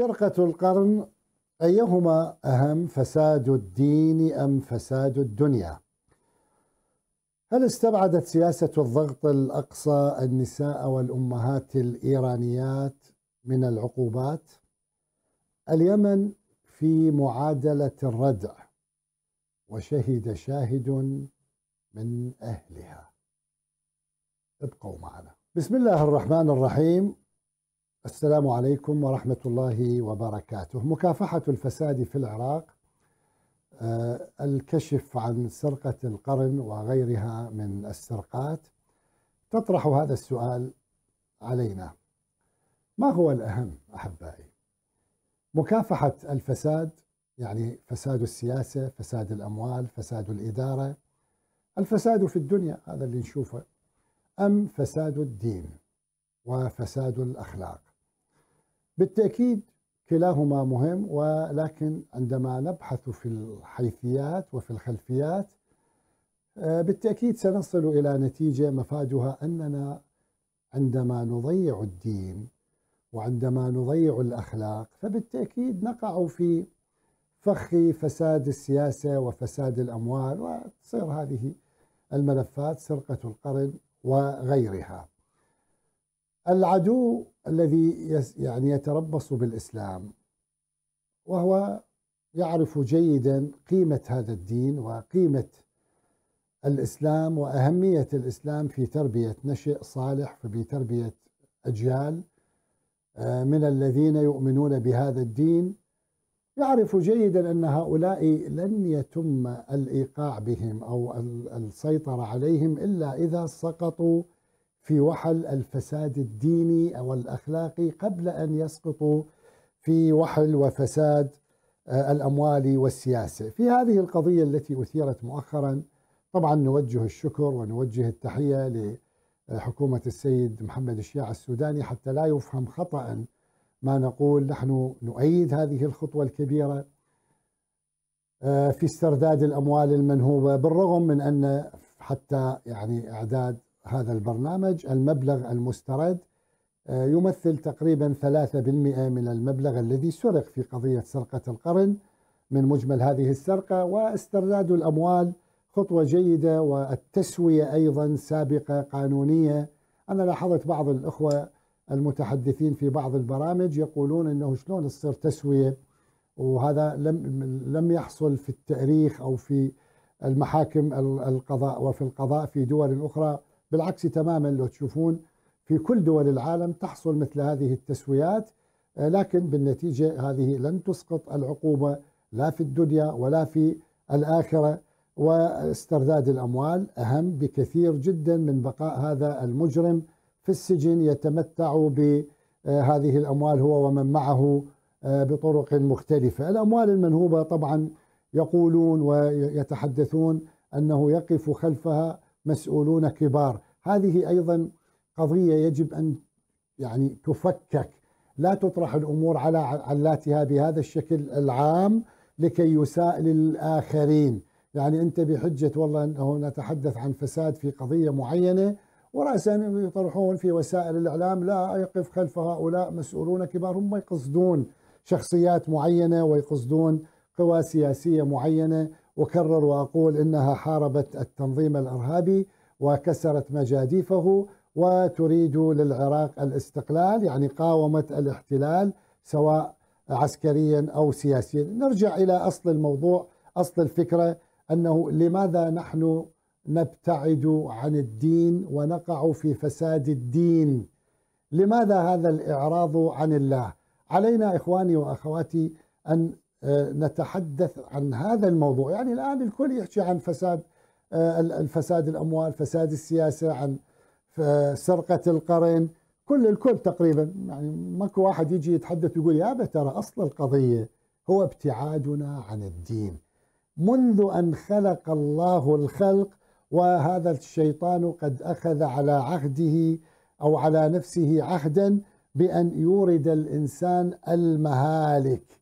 سرقة القرن أيهما أهم فساد الدين أم فساد الدنيا؟ هل استبعدت سياسة الضغط الأقصى النساء والأمهات الإيرانيات من العقوبات؟ اليمن في معادلة الردع وشهد شاهد من أهلها ابقوا معنا بسم الله الرحمن الرحيم السلام عليكم ورحمة الله وبركاته مكافحة الفساد في العراق آه، الكشف عن سرقة القرن وغيرها من السرقات تطرح هذا السؤال علينا ما هو الأهم أحبائي مكافحة الفساد يعني فساد السياسة فساد الأموال فساد الإدارة الفساد في الدنيا هذا اللي نشوفه أم فساد الدين وفساد الأخلاق بالتأكيد كلاهما مهم ولكن عندما نبحث في الحيثيات وفي الخلفيات آه، بالتأكيد سنصل إلى نتيجة مفادها أننا عندما نضيع الدين وعندما نضيع الأخلاق فبالتأكيد نقع في فخ فساد السياسة وفساد الأموال وتصير هذه الملفات سرقة القرن وغيرها العدو الذي يعني يتربص بالإسلام وهو يعرف جيدا قيمة هذا الدين وقيمة الإسلام وأهمية الإسلام في تربية نشء صالح في تربية أجيال آه، من الذين يؤمنون بهذا الدين يعرف جيدا أن هؤلاء لن يتم الإيقاع بهم أو السيطرة عليهم إلا إذا سقطوا في وحل الفساد الديني او الاخلاقي قبل ان يسقطوا في وحل وفساد آه، الاموال والسياسه. في هذه القضيه التي اثيرت مؤخرا طبعا نوجه الشكر ونوجه التحيه لحكومه السيد محمد الشيع السوداني حتى لا يفهم خطا ما نقول نحن نؤيد هذه الخطوه الكبيره آه، في استرداد الاموال المنهوبه بالرغم من ان حتى يعني اعداد هذا البرنامج المبلغ المسترد آه، يمثل تقريبا 3% من المبلغ الذي سرق في قضية سرقة القرن من مجمل هذه السرقة واسترداد الأموال خطوة جيدة والتسوية أيضا سابقة قانونية أنا لاحظت بعض الأخوة المتحدثين في بعض البرامج يقولون أنه شلون تصير تسوية وهذا لم, لم يحصل في التاريخ أو في المحاكم القضاء وفي القضاء في دول أخرى بالعكس تماما لو تشوفون في كل دول العالم تحصل مثل هذه التسويات آه، لكن بالنتيجة هذه لن تسقط العقوبة لا في الدنيا ولا في الآخرة واسترداد الأموال أهم بكثير جدا من بقاء هذا المجرم في السجن يتمتع بهذه آه، الأموال هو ومن معه آه، بطرق مختلفة الأموال المنهوبة طبعا يقولون ويتحدثون أنه يقف خلفها مسؤولون كبار هذه أيضا قضية يجب أن يعني تفكك لا تطرح الأمور على علاتها بهذا الشكل العام لكي يساء للآخرين يعني أنت بحجة والله أنه نتحدث عن فساد في قضية معينة ورأسا يطرحون في وسائل الإعلام لا يقف خلف هؤلاء مسؤولون كبار هم يقصدون شخصيات معينة ويقصدون قوى سياسية معينة أكرر وأقول إنها حاربت التنظيم الإرهابي وكسرت مجاديفه وتريد للعراق الاستقلال يعني قاومت الاحتلال سواء عسكريا أو سياسيا نرجع إلى أصل الموضوع أصل الفكرة أنه لماذا نحن نبتعد عن الدين ونقع في فساد الدين لماذا هذا الإعراض عن الله علينا إخواني وأخواتي أن آه، نتحدث عن هذا الموضوع يعني الآن الكل يحكي عن فساد آه، الفساد الأموال فساد السياسة عن سرقة القرن كل الكل تقريبا يعني ماكو واحد يجي يتحدث ويقول يا ترى أصل القضية هو ابتعادنا عن الدين منذ أن خلق الله الخلق وهذا الشيطان قد أخذ على عهده أو على نفسه عهدا بأن يورد الإنسان المهالك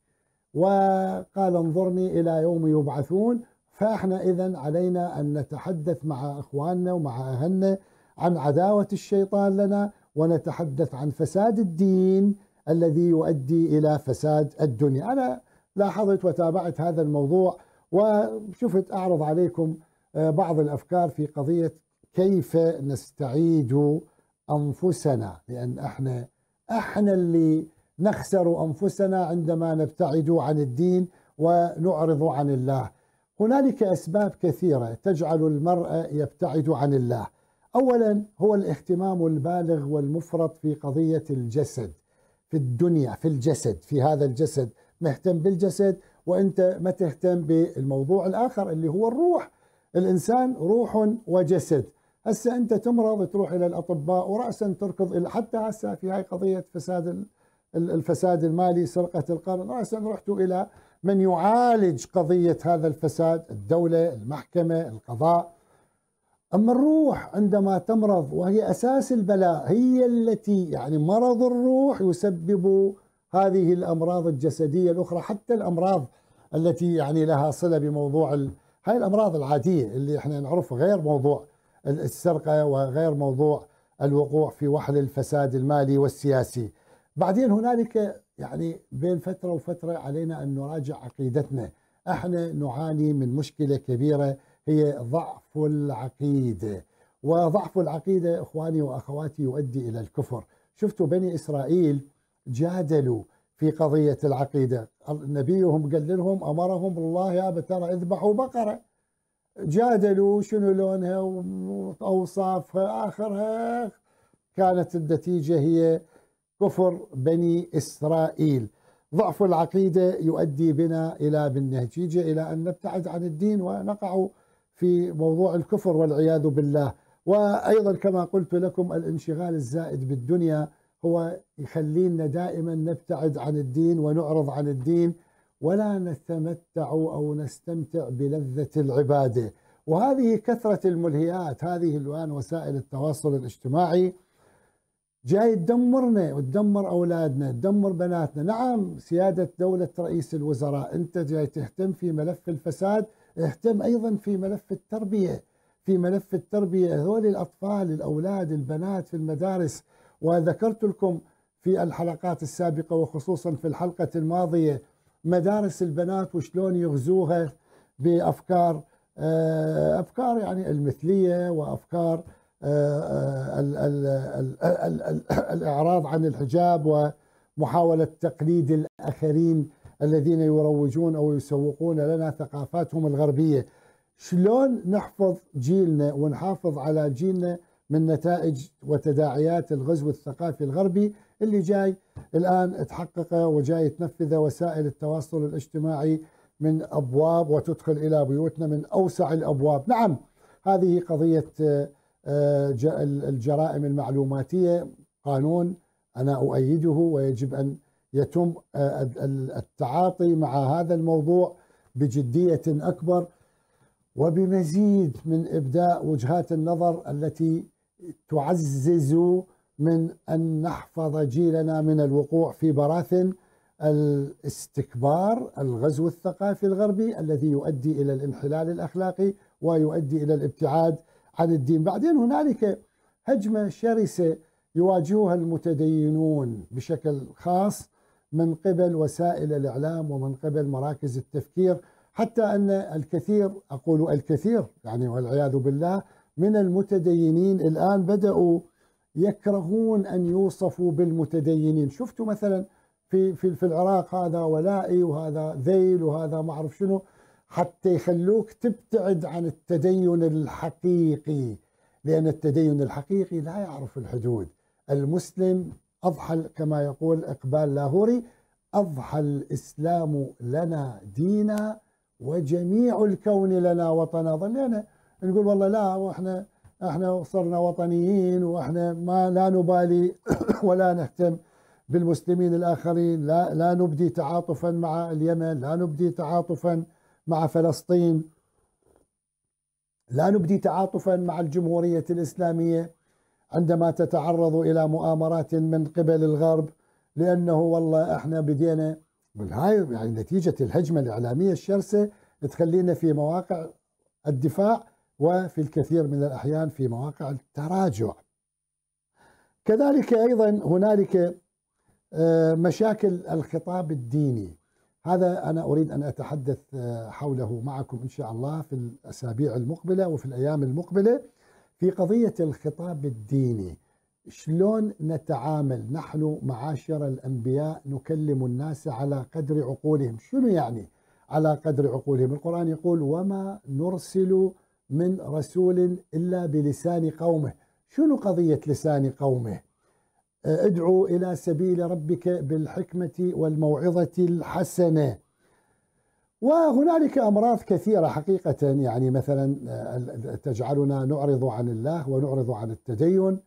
وقال انظرني إلى يوم يبعثون فإحنا إذا علينا أن نتحدث مع إخواننا ومع أهلنا عن عداوة الشيطان لنا ونتحدث عن فساد الدين الذي يؤدي إلى فساد الدنيا أنا لاحظت وتابعت هذا الموضوع وشفت أعرض عليكم آه، بعض الأفكار في قضية كيف نستعيد أنفسنا لأن إحنا إحنا اللي نخسر انفسنا عندما نبتعد عن الدين ونعرض عن الله. هنالك اسباب كثيره تجعل المرء يبتعد عن الله. اولا هو الاهتمام البالغ والمفرط في قضيه الجسد. في الدنيا في الجسد في هذا الجسد مهتم بالجسد وانت ما تهتم بالموضوع الاخر اللي هو الروح. الانسان روح وجسد. هسه انت تمرض تروح الى الاطباء وراسا تركض حتى هسه في هاي قضيه فساد الفساد المالي سرقة القرن رأسا رحت إلى من يعالج قضية هذا الفساد الدولة المحكمة القضاء أما الروح عندما تمرض وهي أساس البلاء هي التي يعني مرض الروح يسبب هذه الأمراض الجسدية الأخرى حتى الأمراض التي يعني لها صلة بموضوع ال... هاي الأمراض العادية اللي احنا نعرفها غير موضوع السرقة وغير موضوع الوقوع في وحل الفساد المالي والسياسي بعدين هنالك يعني بين فتره وفتره علينا ان نراجع عقيدتنا احنا نعاني من مشكله كبيره هي ضعف العقيده وضعف العقيده اخواني واخواتي يؤدي الى الكفر شفتوا بني اسرائيل جادلوا في قضيه العقيده نبيهم قال لهم امرهم الله يا ترى اذبحوا بقره جادلوا شنو لونها واوصافها اخرها كانت النتيجه هي كفر بني إسرائيل ضعف العقيدة يؤدي بنا إلى بالنتيجة إلى أن نبتعد عن الدين ونقع في موضوع الكفر والعياذ بالله وأيضا كما قلت لكم الانشغال الزائد بالدنيا هو يخلينا دائما نبتعد عن الدين ونعرض عن الدين ولا نتمتع أو نستمتع بلذة العبادة وهذه كثرة الملهيات هذه الآن وسائل التواصل الاجتماعي جاي تدمرنا وتدمر اولادنا تدمر بناتنا نعم سياده دوله رئيس الوزراء انت جاي تهتم في ملف الفساد اهتم ايضا في ملف التربيه في ملف التربيه هذول الاطفال الاولاد البنات في المدارس وذكرت لكم في الحلقات السابقه وخصوصا في الحلقه الماضيه مدارس البنات وشلون يغزوها بافكار آه، افكار يعني المثليه وافكار آه، آه، الاعراض عن الحجاب ومحاوله تقليد الاخرين الذين يروجون او يسوقون لنا ثقافاتهم الغربيه. شلون نحفظ جيلنا ونحافظ على جيلنا من نتائج وتداعيات الغزو الثقافي الغربي اللي جاي الان تحققه وجاي تنفذه وسائل التواصل الاجتماعي من ابواب وتدخل الى بيوتنا من اوسع الابواب، نعم هذه قضيه آه، آه، الجرائم المعلوماتية قانون أنا أؤيده ويجب أن يتم آه، التعاطي مع هذا الموضوع بجدية أكبر وبمزيد من إبداء وجهات النظر التي تعزز من أن نحفظ جيلنا من الوقوع في براثن الاستكبار الغزو الثقافي الغربي الذي يؤدي الى الانحلال الاخلاقي ويؤدي الى الابتعاد عن الدين بعدين هنالك هجمة شرسة يواجهها المتدينون بشكل خاص من قبل وسائل الإعلام ومن قبل مراكز التفكير حتى أن الكثير أقول الكثير يعني والعياذ بالله من المتدينين الآن بدأوا يكرهون أن يوصفوا بالمتدينين شفتوا مثلا في, في, في العراق هذا ولائي وهذا ذيل وهذا ما أعرف شنو حتى يخلوك تبتعد عن التدين الحقيقي لأن التدين الحقيقي لا يعرف الحدود المسلم أضحى كما يقول إقبال لاهوري أضحى الإسلام لنا دينا وجميع الكون لنا وطنا ظلينا نقول والله لا واحنا احنا صرنا وطنيين واحنا ما لا نبالي ولا نهتم بالمسلمين الاخرين لا لا نبدي تعاطفا مع اليمن لا نبدي تعاطفا مع فلسطين لا نبدي تعاطفا مع الجمهورية الإسلامية عندما تتعرض إلى مؤامرات من قبل الغرب لأنه والله إحنا بدينا بالهاي يعني نتيجة الهجمة الإعلامية الشرسة تخلينا في مواقع الدفاع وفي الكثير من الأحيان في مواقع التراجع كذلك أيضا هنالك آه، مشاكل الخطاب الديني هذا أنا أريد أن أتحدث آه، حوله معكم إن شاء الله في الأسابيع المقبلة وفي الأيام المقبلة في قضية الخطاب الديني شلون نتعامل نحن معاشر الأنبياء نكلم الناس على قدر عقولهم شنو يعني على قدر عقولهم القرآن يقول وما نرسل من رسول إلا بلسان قومه شنو قضية لسان قومه ادعو الى سبيل ربك بالحكمه والموعظه الحسنه وهنالك امراض كثيره حقيقه يعني مثلا آه، تجعلنا نعرض عن الله ونعرض عن التدين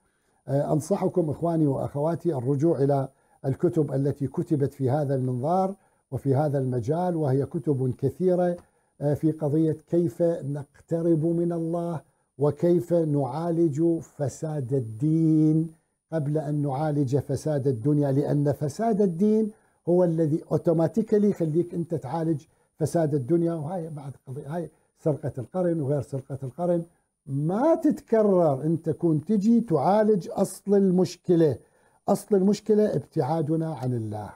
آه، انصحكم اخواني واخواتي الرجوع الى الكتب التي كتبت في هذا المنظار وفي هذا المجال وهي كتب كثيره آه، في قضيه كيف نقترب من الله وكيف نعالج فساد الدين قبل أن نعالج فساد الدنيا لأن فساد الدين هو الذي أوتوماتيكلي يخليك أنت تعالج فساد الدنيا وهاي بعد قضية هاي سرقة القرن وغير سرقة القرن ما تتكرر أن تكون تجي تعالج أصل المشكلة أصل المشكلة ابتعادنا عن الله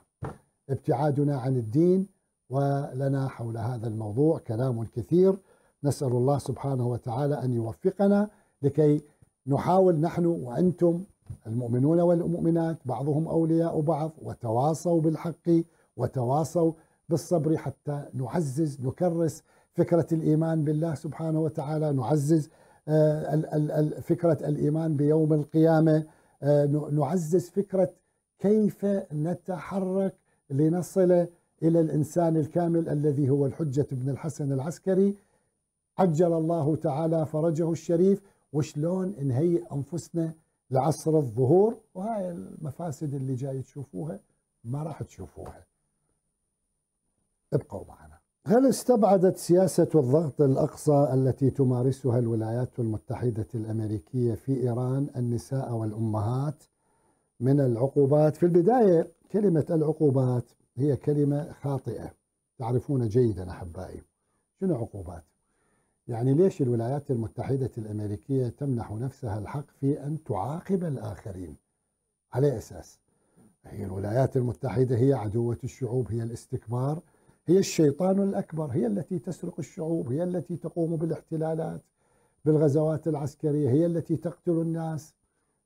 ابتعادنا عن الدين ولنا حول هذا الموضوع كلام كثير نسأل الله سبحانه وتعالى أن يوفقنا لكي نحاول نحن وأنتم المؤمنون والمؤمنات بعضهم أولياء بعض وتواصوا بالحق وتواصوا بالصبر حتى نعزز نكرس فكرة الإيمان بالله سبحانه وتعالى نعزز آه، فكرة الإيمان بيوم القيامة آه، نعزز فكرة كيف نتحرك لنصل إلى الإنسان الكامل الذي هو الحجة بن الحسن العسكري عجل الله تعالى فرجه الشريف وشلون نهيئ أنفسنا لعصر الظهور وهاي المفاسد اللي جاي تشوفوها ما راح تشوفوها ابقوا معنا هل استبعدت سياسة الضغط الأقصى التي تمارسها الولايات المتحدة الأمريكية في إيران النساء والأمهات من العقوبات؟ في البداية كلمة العقوبات هي كلمة خاطئة تعرفون جيدا أحبائي شنو عقوبات؟ يعني ليش الولايات المتحدة الأمريكية تمنح نفسها الحق في أن تعاقب الآخرين على أساس هي الولايات المتحدة هي عدوة الشعوب هي الاستكبار هي الشيطان الأكبر هي التي تسرق الشعوب هي التي تقوم بالاحتلالات بالغزوات العسكرية هي التي تقتل الناس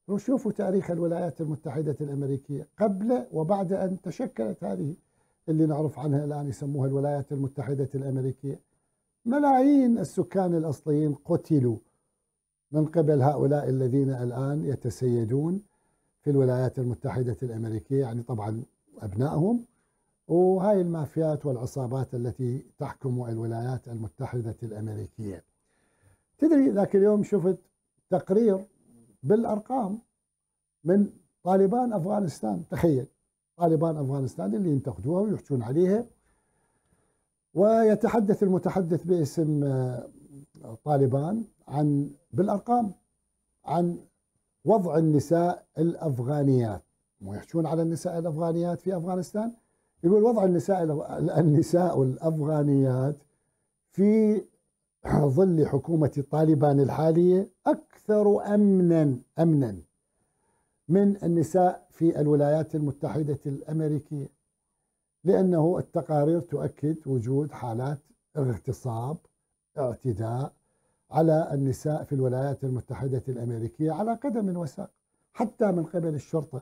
وشوفوا تاريخ الولايات المتحدة الأمريكية قبل وبعد أن تشكلت هذه اللي نعرف عنها الآن يسموها الولايات المتحدة الأمريكية ملايين السكان الأصليين قتلوا من قبل هؤلاء الذين الآن يتسيدون في الولايات المتحدة الأمريكية يعني طبعا أبنائهم وهاي المافيات والعصابات التي تحكم الولايات المتحدة الأمريكية تدري ذاك اليوم شفت تقرير بالأرقام من طالبان أفغانستان تخيل طالبان أفغانستان اللي ينتقدوها ويحجون عليها ويتحدث المتحدث باسم آه، طالبان عن بالارقام عن وضع النساء الافغانيات مو يحكون على النساء الافغانيات في افغانستان يقول وضع النساء النساء الافغانيات في ظل حكومة طالبان الحالية أكثر أمنا أمنا من النساء في الولايات المتحدة الأمريكية لأنه التقارير تؤكد وجود حالات اغتصاب اعتداء على النساء في الولايات المتحدة الأمريكية على قدم وساق حتى من قبل الشرطة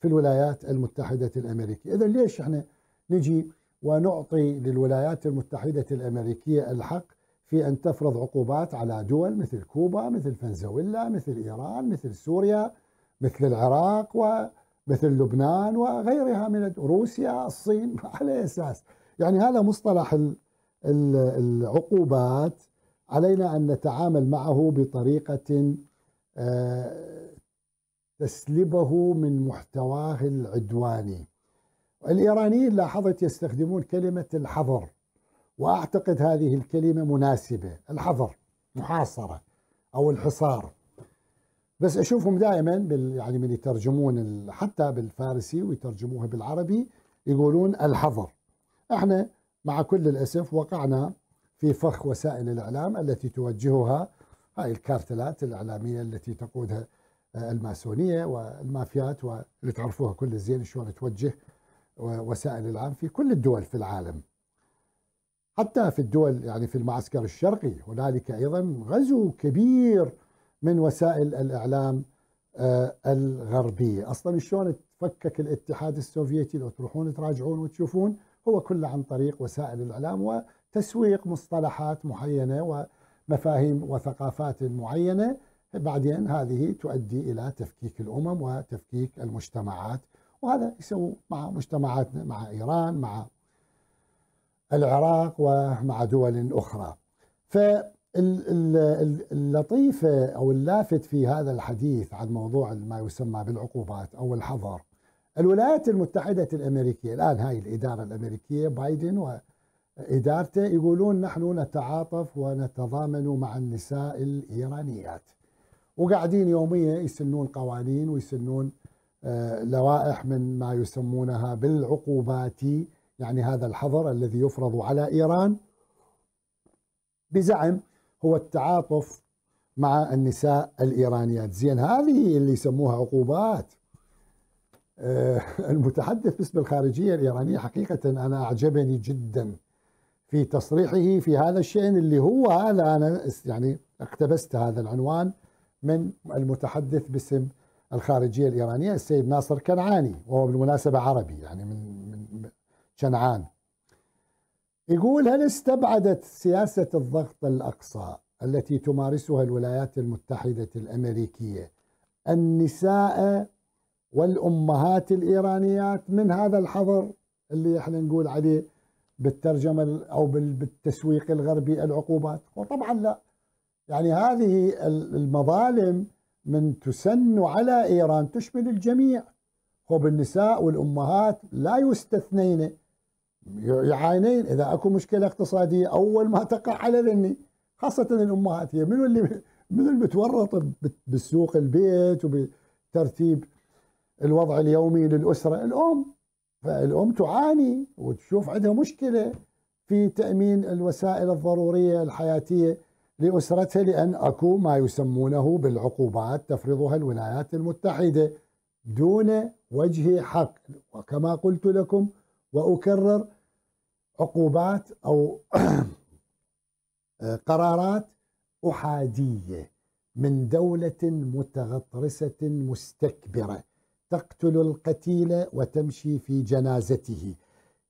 في الولايات المتحدة الأمريكية إذا ليش إحنا نجي ونعطي للولايات المتحدة الأمريكية الحق في أن تفرض عقوبات على دول مثل كوبا مثل فنزويلا مثل إيران مثل سوريا مثل العراق و مثل لبنان وغيرها من روسيا الصين على أساس يعني هذا مصطلح العقوبات علينا أن نتعامل معه بطريقة آه، تسلبه من محتواه العدواني الإيرانيين لاحظت يستخدمون كلمة الحظر وأعتقد هذه الكلمة مناسبة الحظر محاصرة أو الحصار بس اشوفهم دائما بال يعني من يترجمون حتى بالفارسي ويترجموها بالعربي يقولون الحظر احنا مع كل الاسف وقعنا في فخ وسائل الاعلام التي توجهها هاي الكارتلات الاعلاميه التي تقودها آه، الماسونيه والمافيات واللي تعرفوها كل الزين شلون توجه وسائل الاعلام في كل الدول في العالم. حتى في الدول يعني في المعسكر الشرقي هنالك ايضا غزو كبير من وسائل الإعلام آه، الغربية أصلا شلون تفكك الاتحاد السوفيتي لو تروحون تراجعون وتشوفون هو كله عن طريق وسائل الإعلام وتسويق مصطلحات معينة ومفاهيم وثقافات معينة بعدين هذه تؤدي إلى تفكيك الأمم وتفكيك المجتمعات وهذا يسووا مع مجتمعاتنا مع إيران مع العراق ومع دول أخرى ف اللطيفة أو اللافت في هذا الحديث عن موضوع ما يسمى بالعقوبات أو الحظر الولايات المتحدة الأمريكية الآن هاي الإدارة الأمريكية بايدن وإدارته يقولون نحن نتعاطف ونتضامن مع النساء الإيرانيات وقاعدين يوميا يسنون قوانين ويسنون آه، لوائح من ما يسمونها بالعقوبات يعني هذا الحظر الذي يفرض على إيران بزعم هو التعاطف مع النساء الإيرانيات زين هذه اللي يسموها عقوبات آه، المتحدث باسم الخارجية الإيرانية حقيقة أنا أعجبني جدا في تصريحه في هذا الشأن اللي هو هذا أنا يعني اقتبست هذا العنوان من المتحدث باسم الخارجية الإيرانية السيد ناصر كنعاني وهو بالمناسبة عربي يعني من من كنعان يقول هل استبعدت سياسة الضغط الأقصى التي تمارسها الولايات المتحدة الأمريكية النساء والأمهات الإيرانيات من هذا الحظر اللي احنا نقول عليه بالترجمة أو بالتسويق الغربي العقوبات وطبعا لا يعني هذه المظالم من تسن على إيران تشمل الجميع هو بالنساء والأمهات لا يستثنين يعانين اذا اكو مشكله اقتصاديه اول ما تقع على ذني خاصه الامهات هي منو اللي منو المتورط بالسوق البيت وبترتيب الوضع اليومي للاسره الام فالام تعاني وتشوف عندها مشكله في تامين الوسائل الضروريه الحياتيه لاسرتها لان اكو ما يسمونه بالعقوبات تفرضها الولايات المتحده دون وجه حق وكما قلت لكم واكرر عقوبات او قرارات احاديه من دوله متغطرسه مستكبره تقتل القتيل وتمشي في جنازته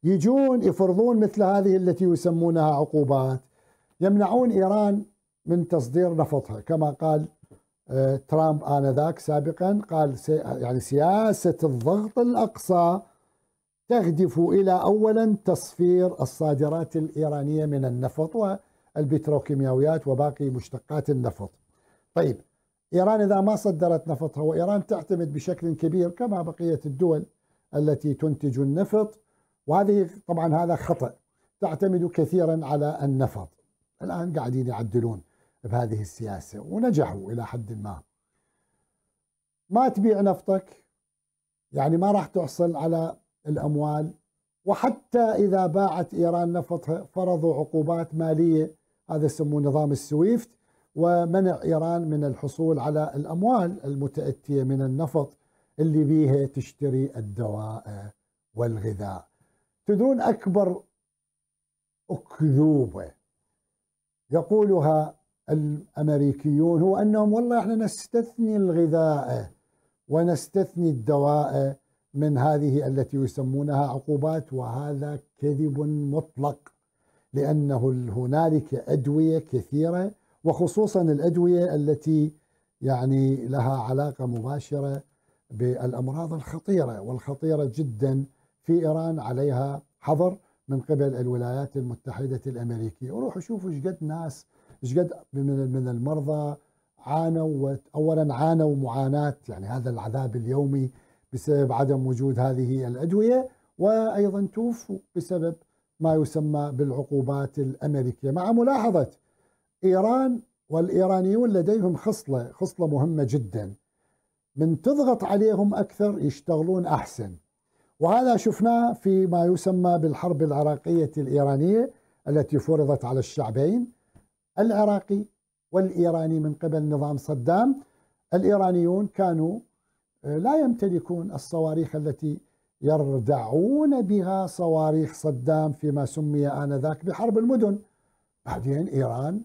يجون يفرضون مثل هذه التي يسمونها عقوبات يمنعون ايران من تصدير نفطها كما قال آه، ترامب انذاك سابقا قال يعني سياسه الضغط الاقصى تهدف إلى أولا تصفير الصادرات الإيرانية من النفط والبتروكيماويات وباقي مشتقات النفط طيب إيران إذا ما صدرت نفطها وإيران تعتمد بشكل كبير كما بقية الدول التي تنتج النفط وهذه طبعا هذا خطأ تعتمد كثيرا على النفط الآن قاعدين يعدلون بهذه السياسة ونجحوا إلى حد ما ما تبيع نفطك يعني ما راح تحصل على الأموال وحتى إذا باعت إيران نفط فرضوا عقوبات مالية هذا يسموه نظام السويفت ومنع إيران من الحصول على الأموال المتأتية من النفط اللي بيها تشتري الدواء والغذاء تدرون أكبر أكذوبة يقولها الأمريكيون هو أنهم والله إحنا نستثني الغذاء ونستثني الدواء من هذه التي يسمونها عقوبات وهذا كذب مطلق لأنه هنالك أدوية كثيرة وخصوصا الأدوية التي يعني لها علاقة مباشرة بالأمراض الخطيرة والخطيرة جدا في إيران عليها حظر من قبل الولايات المتحدة الأمريكية وروحوا شوفوا قد ناس قد من المرضى عانوا أولا عانوا معاناة يعني هذا العذاب اليومي بسبب عدم وجود هذه الأدوية وأيضا توفوا بسبب ما يسمى بالعقوبات الأمريكية مع ملاحظة إيران والإيرانيون لديهم خصلة خصلة مهمة جدا من تضغط عليهم أكثر يشتغلون أحسن وهذا شفناه في ما يسمى بالحرب العراقية الإيرانية التي فرضت على الشعبين العراقي والإيراني من قبل نظام صدام الإيرانيون كانوا لا يمتلكون الصواريخ التي يردعون بها صواريخ صدام فيما سمي آنذاك بحرب المدن بعدين إيران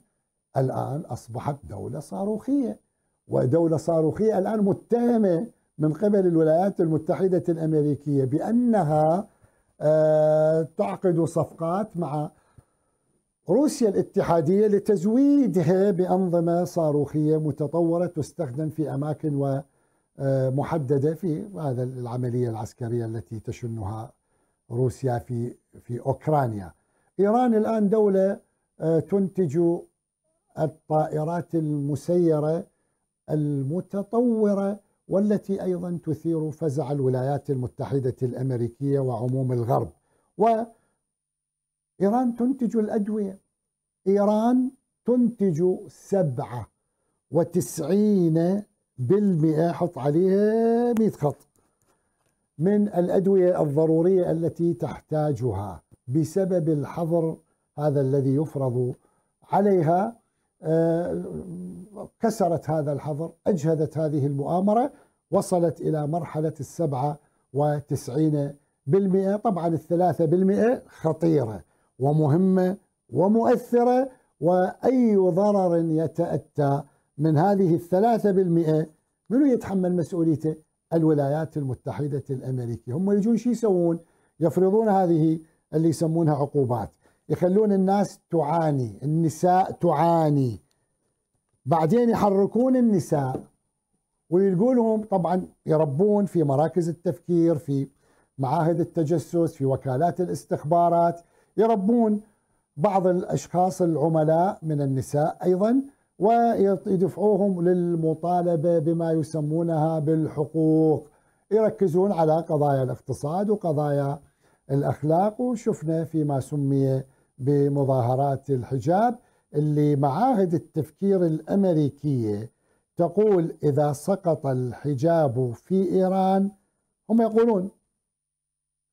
الآن أصبحت دولة صاروخية ودولة صاروخية الآن متهمة من قبل الولايات المتحدة الأمريكية بأنها آه، تعقد صفقات مع روسيا الاتحادية لتزويدها بأنظمة صاروخية متطورة تستخدم في أماكن و. آه، محددة في هذا العملية العسكرية التي تشنها روسيا في في أوكرانيا إيران الآن دولة آه، تنتج الطائرات المسيرة المتطورة والتي أيضا تثير فزع الولايات المتحدة الأمريكية وعموم الغرب وإيران تنتج الأدوية إيران تنتج سبعة وتسعين بالمئة حط عليها 100 خط من الأدوية الضرورية التي تحتاجها بسبب الحظر هذا الذي يفرض عليها آه، كسرت هذا الحظر أجهدت هذه المؤامرة وصلت إلى مرحلة السبعة وتسعين بالمئة طبعا الثلاثة بالمئة خطيرة ومهمة ومؤثرة وأي ضرر يتأتى من هذه الثلاثة بالمئة منو يتحمل مسؤوليته الولايات المتحدة الأمريكية هم يجون شو يسوون يفرضون هذه اللي يسمونها عقوبات يخلون الناس تعاني النساء تعاني بعدين يحركون النساء ويلقوا لهم طبعا يربون في مراكز التفكير في معاهد التجسس في وكالات الاستخبارات يربون بعض الاشخاص العملاء من النساء ايضا ويدفعوهم للمطالبة بما يسمونها بالحقوق يركزون على قضايا الاقتصاد وقضايا الأخلاق وشفنا فيما سمي بمظاهرات الحجاب اللي معاهد التفكير الأمريكية تقول إذا سقط الحجاب في إيران هم يقولون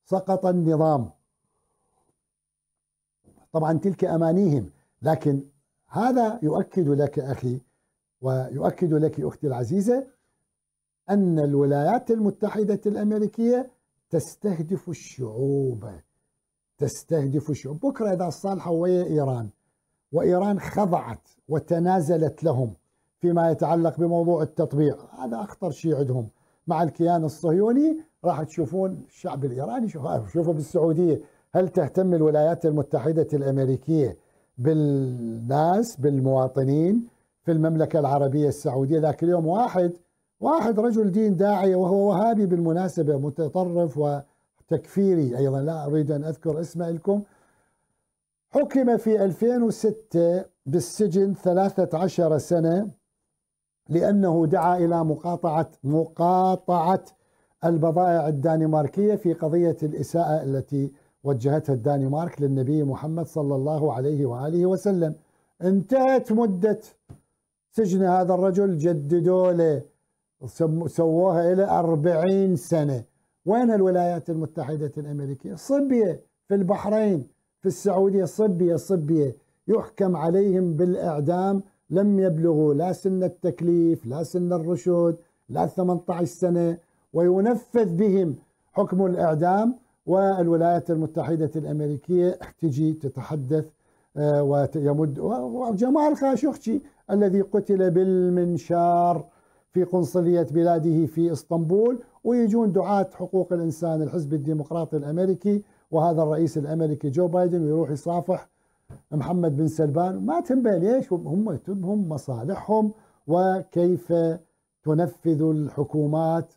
سقط النظام طبعا تلك أمانيهم لكن هذا يؤكد لك أخي ويؤكد لك أختي العزيزة أن الولايات المتحدة الأمريكية تستهدف الشعوب تستهدف الشعوب بكرة إذا الصالحة ويا إيران وإيران خضعت وتنازلت لهم فيما يتعلق بموضوع التطبيع هذا أخطر شيء عندهم مع الكيان الصهيوني راح تشوفون الشعب الإيراني شوفوا بالسعودية هل تهتم الولايات المتحدة الأمريكية بالناس بالمواطنين في المملكة العربية السعودية ذاك اليوم واحد واحد رجل دين داعية وهو وهابي بالمناسبة متطرف وتكفيري أيضا لا أريد أن أذكر اسمه لكم حكم في 2006 بالسجن 13 سنة لأنه دعا إلى مقاطعة مقاطعة البضائع الدنماركية في قضية الإساءة التي وجهتها الدنمارك للنبي محمد صلى الله عليه وآله وسلم انتهت مدة سجن هذا الرجل جددوا له سووها إلى 40 سنة وين الولايات المتحدة الأمريكية صبية في البحرين في السعودية صبية صبية يحكم عليهم بالإعدام لم يبلغوا لا سن التكليف لا سن الرشد لا 18 سنة وينفذ بهم حكم الإعدام والولايات المتحدة الأمريكية تجي تتحدث آه، ويمد وجمال خاشقجي الذي قتل بالمنشار في قنصلية بلاده في اسطنبول ويجون دعاة حقوق الإنسان الحزب الديمقراطي الأمريكي وهذا الرئيس الأمريكي جو بايدن ويروح يصافح محمد بن سلمان ما تنبه ليش هم تهم مصالحهم وكيف تنفذ الحكومات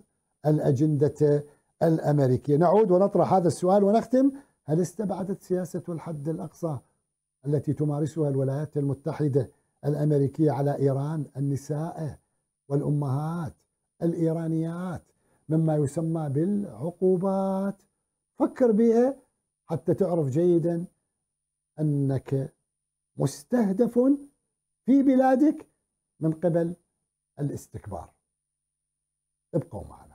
الأجندة الأمريكية نعود ونطرح هذا السؤال ونختم هل استبعدت سياسة الحد الأقصى التي تمارسها الولايات المتحدة الأمريكية على إيران النساء والأمهات الإيرانيات مما يسمى بالعقوبات فكر بها حتى تعرف جيدا أنك مستهدف في بلادك من قبل الاستكبار ابقوا معنا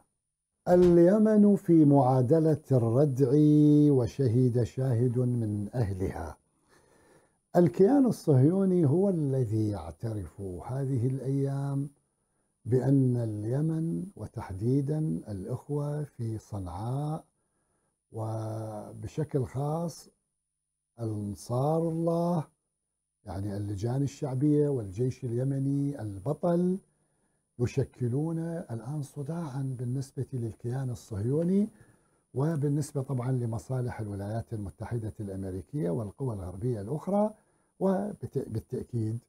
اليمن في معادلة الردع وشهد شاهد من أهلها الكيان الصهيوني هو الذي يعترف هذه الأيام بأن اليمن وتحديدا الإخوة في صنعاء وبشكل خاص أنصار الله يعني اللجان الشعبية والجيش اليمني البطل يشكلون الآن صداعا بالنسبة للكيان الصهيوني وبالنسبة طبعا لمصالح الولايات المتحدة الأمريكية والقوى الغربية الأخرى وبالتأكيد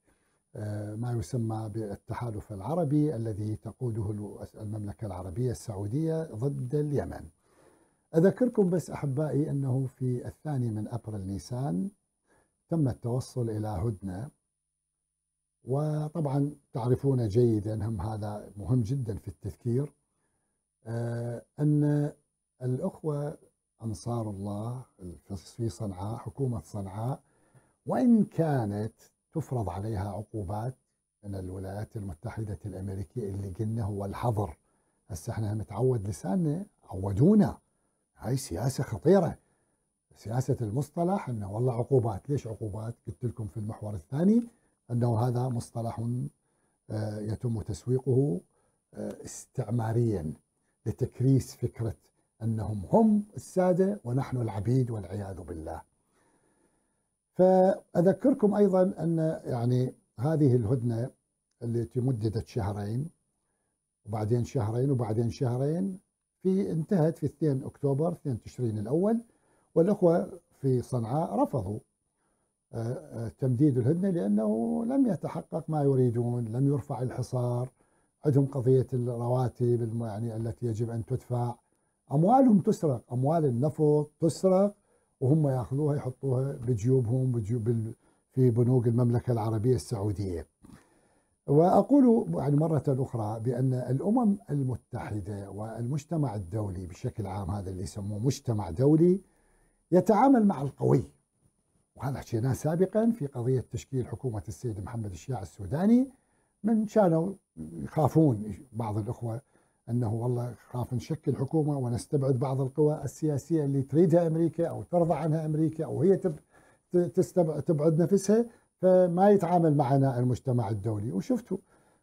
آه، ما يسمى بالتحالف العربي الذي تقوده المملكة العربية السعودية ضد اليمن أذكركم بس أحبائي أنه في الثاني من أبريل نيسان تم التوصل إلى هدنة وطبعا تعرفون جيدا هم هذا مهم جدا في التذكير آه، أن الأخوة أنصار الله في صنعاء حكومة صنعاء وإن كانت تفرض عليها عقوبات من الولايات المتحدة الأمريكية اللي قلنا هو الحظر هسه احنا متعود لساننا عودونا هاي سياسة خطيرة سياسة المصطلح انه والله عقوبات ليش عقوبات قلت لكم في المحور الثاني أنه هذا مصطلح آه، يتم تسويقه آه، استعماريا لتكريس فكرة أنهم هم السادة ونحن العبيد والعياذ بالله فأذكركم أيضا أن يعني هذه الهدنة التي مددت شهرين وبعدين شهرين وبعدين شهرين في انتهت في 2 أكتوبر 2 تشرين الأول والأخوة في صنعاء رفضوا تمديد الهدنة لأنه لم يتحقق ما يريدون لم يرفع الحصار عندهم قضية الرواتب يعني التي يجب أن تدفع أموالهم تسرق أموال النفط تسرق وهم ياخذوها يحطوها بجيوبهم بجيوب في بنوك المملكة العربية السعودية وأقول يعني مرة أخرى بأن الأمم المتحدة والمجتمع الدولي بشكل عام هذا اللي يسموه مجتمع دولي يتعامل مع القوي وهذا حكيناه سابقا في قضية تشكيل حكومة السيد محمد الشياع السوداني من كانوا يخافون بعض الأخوة أنه والله خاف نشكل حكومة ونستبعد بعض القوى السياسية اللي تريدها أمريكا أو ترضى عنها أمريكا أو هي تستبعد تبعد نفسها فما يتعامل معنا المجتمع الدولي وشفتوا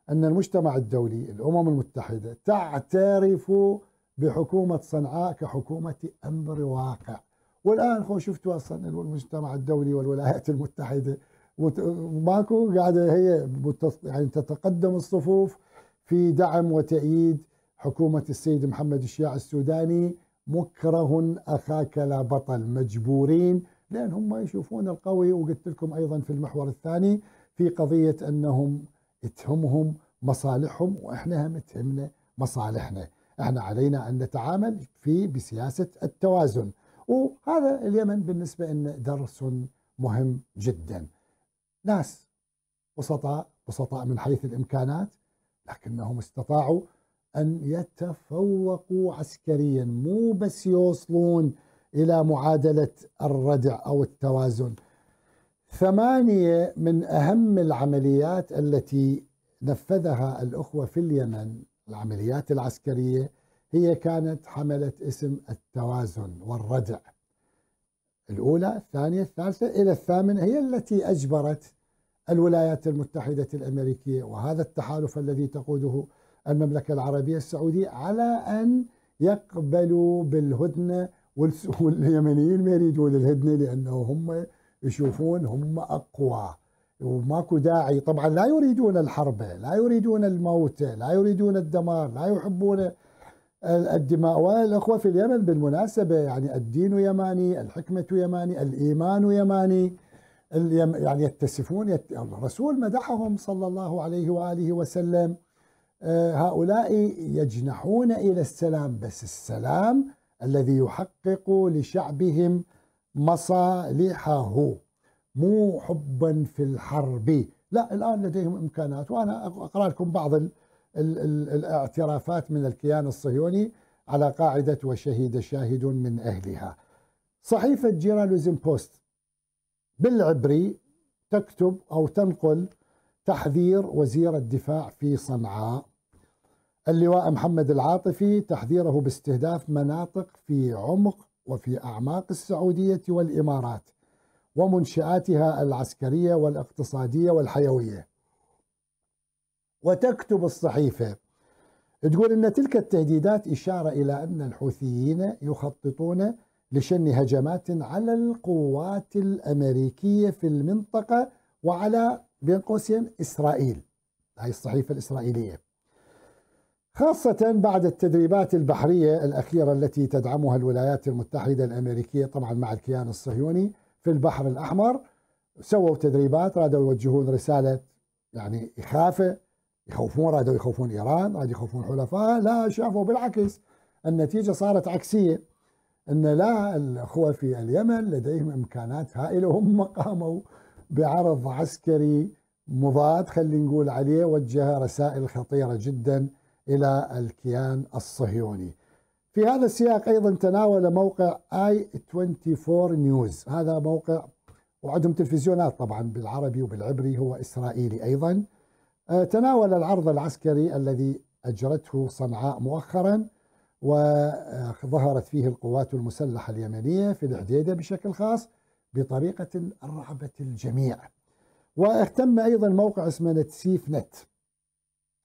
أن المجتمع الدولي الأمم المتحدة تعترف بحكومة صنعاء كحكومة أمر واقع والان هو شفتوا اصلا المجتمع الدولي والولايات المتحده وماكو قاعده هي يعني تتقدم الصفوف في دعم وتأييد حكومه السيد محمد الشياع السوداني مكره اخاك لا بطل مجبورين لان هم يشوفون القوي وقلت لكم ايضا في المحور الثاني في قضيه انهم تهمهم مصالحهم واحنا هم تهمنا مصالحنا احنا علينا ان نتعامل في بسياسه التوازن وهذا اليمن بالنسبة لنا درس مهم جدا ناس بسطاء بسطاء من حيث الإمكانات لكنهم استطاعوا أن يتفوقوا عسكريا مو بس يوصلون إلى معادلة الردع أو التوازن ثمانية من أهم العمليات التي نفذها الأخوة في اليمن العمليات العسكرية هي كانت حملت اسم التوازن والردع الأولى الثانية الثالثة إلى الثامنة هي التي أجبرت الولايات المتحدة الأمريكية وهذا التحالف الذي تقوده المملكة العربية السعودية على أن يقبلوا بالهدنة واليمنيين ما يريدون الهدنة لأنه هم يشوفون هم أقوى وماكو داعي طبعا لا يريدون الحرب لا يريدون الموت لا يريدون الدمار لا يحبون الدماء والأخوة في اليمن بالمناسبة يعني الدين يماني الحكمة يماني الإيمان يماني يعني يتسفون يت... الرسول مدحهم صلى الله عليه وآله وسلم آه، هؤلاء يجنحون إلى السلام بس السلام الذي يحقق لشعبهم مصالحه مو حبا في الحرب لا الآن لديهم إمكانات وأنا أقرأ لكم بعض الاعترافات من الكيان الصهيوني على قاعدة وشهد شاهد من أهلها صحيفة جيرالوزين بوست بالعبري تكتب أو تنقل تحذير وزير الدفاع في صنعاء اللواء محمد العاطفي تحذيره باستهداف مناطق في عمق وفي أعماق السعودية والإمارات ومنشآتها العسكرية والاقتصادية والحيوية وتكتب الصحيفة تقول أن تلك التهديدات إشارة إلى أن الحوثيين يخططون لشن هجمات على القوات الأمريكية في المنطقة وعلى بين قوسين إسرائيل هذه الصحيفة الإسرائيلية خاصة بعد التدريبات البحرية الأخيرة التي تدعمها الولايات المتحدة الأمريكية طبعا مع الكيان الصهيوني في البحر الأحمر سووا تدريبات رادوا يوجهون رسالة يعني إخافة يخوفون رادوا يخوفون ايران رادوا يخوفون حلفاء لا شافوا بالعكس النتيجه صارت عكسيه ان لا الاخوه في اليمن لديهم امكانات هائله وهم قاموا بعرض عسكري مضاد خلينا نقول عليه وجه رسائل خطيره جدا الى الكيان الصهيوني. في هذا السياق ايضا تناول موقع اي 24 نيوز، هذا موقع وعندهم تلفزيونات طبعا بالعربي وبالعبري هو اسرائيلي ايضا. آه، تناول العرض العسكري الذي أجرته صنعاء مؤخرا وظهرت فيه القوات المسلحة اليمنية في الحديدة بشكل خاص بطريقة رعبت الجميع واهتم أيضا موقع اسمه سيف نت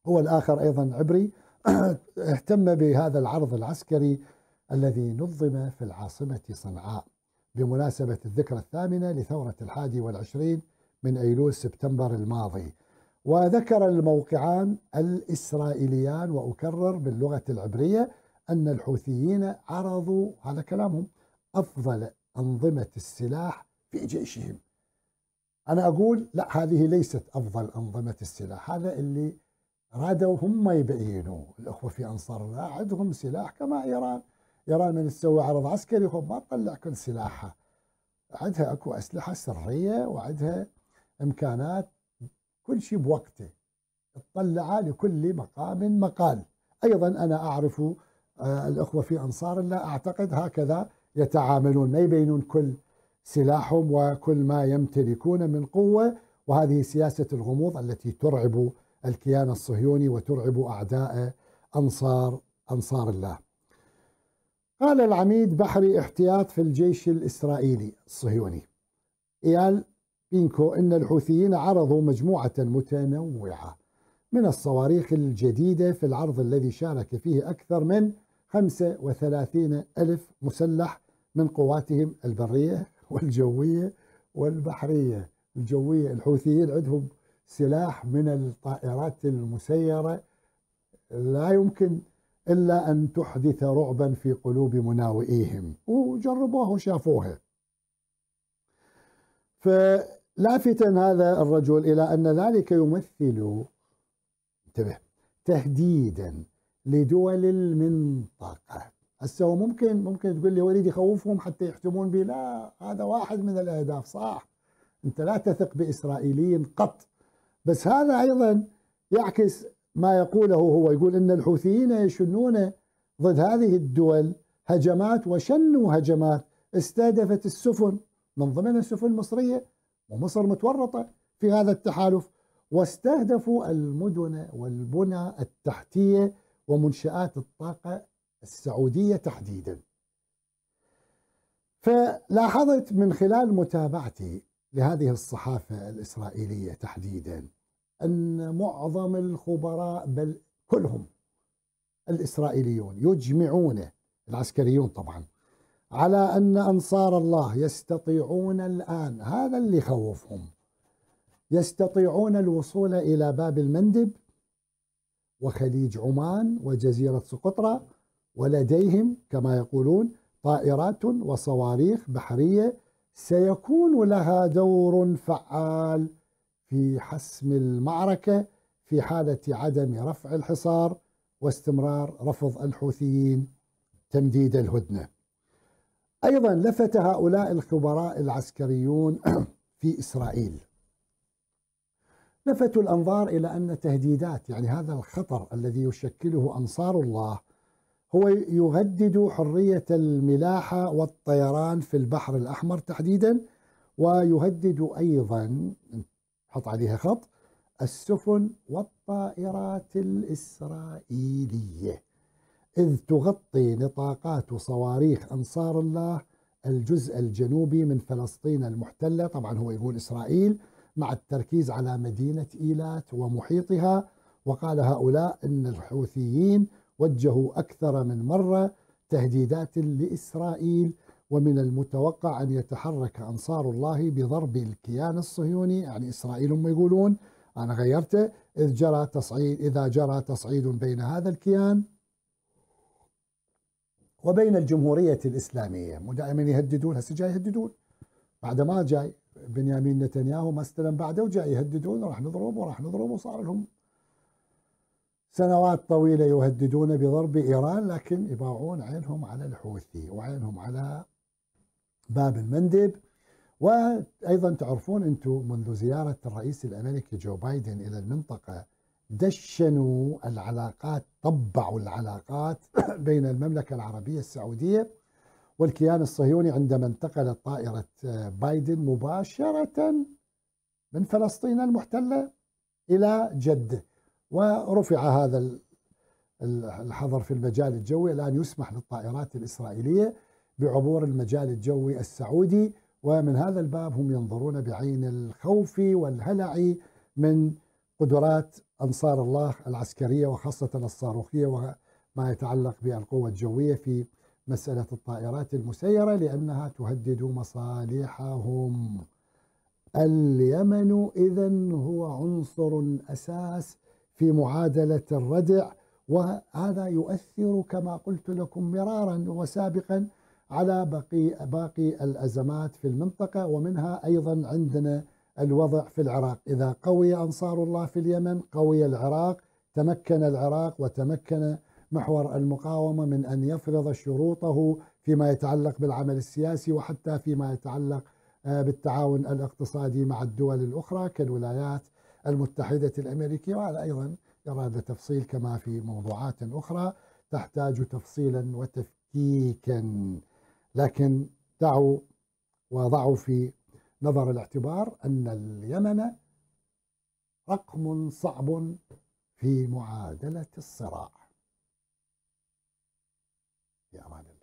هو الآخر أيضا عبري اهتم بهذا العرض العسكري الذي نظم في العاصمة صنعاء بمناسبة الذكرى الثامنة لثورة الحادي والعشرين من أيلول سبتمبر الماضي وذكر الموقعان الإسرائيليان وأكرر باللغة العبرية أن الحوثيين عرضوا على كلامهم أفضل أنظمة السلاح في جيشهم أنا أقول لا هذه ليست أفضل أنظمة السلاح هذا اللي رادوا هم يبينوا الأخوة في أنصار الله عندهم سلاح كما إيران إيران من تسوي عرض عسكري هم ما تطلع كل سلاحها عندها أكو أسلحة سرية وعندها إمكانات كل شيء بوقته اطلع لكل مقام مقال أيضا أنا أعرف آه، الأخوة في أنصار الله أعتقد هكذا يتعاملون ما يبينون كل سلاحهم وكل ما يمتلكون من قوة وهذه سياسة الغموض التي ترعب الكيان الصهيوني وترعب أعداء أنصار أنصار الله قال العميد بحري احتياط في الجيش الإسرائيلي الصهيوني إيال بينكو أن الحوثيين عرضوا مجموعة متنوعة من الصواريخ الجديدة في العرض الذي شارك فيه أكثر من 35 ألف مسلح من قواتهم البرية والجوية والبحرية الجوية الحوثيين عندهم سلاح من الطائرات المسيرة لا يمكن إلا أن تحدث رعبا في قلوب مناوئيهم وجربوها وشافوها ف لافتا هذا الرجل إلى أن ذلك يمثل انتبه تهديدا لدول المنطقة هسه هو ممكن ممكن تقول لي وليد يخوفهم حتى يحتمون به لا هذا واحد من الأهداف صح أنت لا تثق بإسرائيليين قط بس هذا أيضا يعكس ما يقوله هو يقول ان الحوثيين يشنون ضد هذه الدول هجمات وشنوا هجمات استهدفت السفن من ضمنها السفن المصريه ومصر متورطة في هذا التحالف واستهدفوا المدن والبنى التحتية ومنشآت الطاقة السعودية تحديدا فلاحظت من خلال متابعتي لهذه الصحافة الإسرائيلية تحديدا أن معظم الخبراء بل كلهم الإسرائيليون يجمعون العسكريون طبعا على أن أنصار الله يستطيعون الآن هذا اللي خوفهم يستطيعون الوصول إلى باب المندب وخليج عمان وجزيرة سقطرى ولديهم كما يقولون طائرات وصواريخ بحرية سيكون لها دور فعال في حسم المعركة في حالة عدم رفع الحصار واستمرار رفض الحوثيين تمديد الهدنه أيضا لفت هؤلاء الخبراء العسكريون في إسرائيل لفتوا الأنظار إلى أن تهديدات يعني هذا الخطر الذي يشكله أنصار الله هو يهدد حرية الملاحة والطيران في البحر الأحمر تحديدا ويهدد أيضا حط عليها خط السفن والطائرات الإسرائيلية إذ تغطي نطاقات صواريخ أنصار الله الجزء الجنوبي من فلسطين المحتلة طبعا هو يقول إسرائيل مع التركيز على مدينة إيلات ومحيطها وقال هؤلاء أن الحوثيين وجهوا أكثر من مرة تهديدات لإسرائيل ومن المتوقع أن يتحرك أنصار الله بضرب الكيان الصهيوني يعني إسرائيل هم يقولون أنا غيرته إذ جرى تصعيد إذا جرى تصعيد بين هذا الكيان وبين الجمهورية الإسلامية ودائما يهددون هسه جاي يهددون بعد ما جاي بنيامين نتنياهو ما استلم بعده وجاي يهددون راح نضرب وراح نضرب وصار لهم سنوات طويلة يهددون بضرب إيران لكن يباعون عينهم على الحوثي وعينهم على باب المندب وأيضا تعرفون أنتم منذ زيارة الرئيس الأمريكي جو بايدن إلى المنطقة دشنوا العلاقات طبعوا العلاقات بين المملكة العربية السعودية والكيان الصهيوني عندما انتقلت طائرة آه، بايدن مباشرة من فلسطين المحتلة إلى جدة ورفع هذا الحظر في المجال الجوي الآن يسمح للطائرات الإسرائيلية بعبور المجال الجوي السعودي ومن هذا الباب هم ينظرون بعين الخوف والهلع من قدرات أنصار الله العسكرية وخاصة الصاروخية وما يتعلق بالقوة الجوية في مسألة الطائرات المسيرة لأنها تهدد مصالحهم اليمن إذا هو عنصر أساس في معادلة الردع وهذا يؤثر كما قلت لكم مرارا وسابقا على باقي باقي الازمات في المنطقه ومنها ايضا عندنا الوضع في العراق إذا قوي أنصار الله في اليمن قوي العراق تمكن العراق وتمكن محور المقاومة من أن يفرض شروطه فيما يتعلق بالعمل السياسي وحتى فيما يتعلق آه، بالتعاون الاقتصادي مع الدول الأخرى كالولايات المتحدة الأمريكية وهذا أيضا إرادة تفصيل كما في موضوعات أخرى تحتاج تفصيلا وتفكيكا لكن دعوا وضعوا في نظر الاعتبار أن اليمن رقم صعب في معادلة الصراع في أمان الله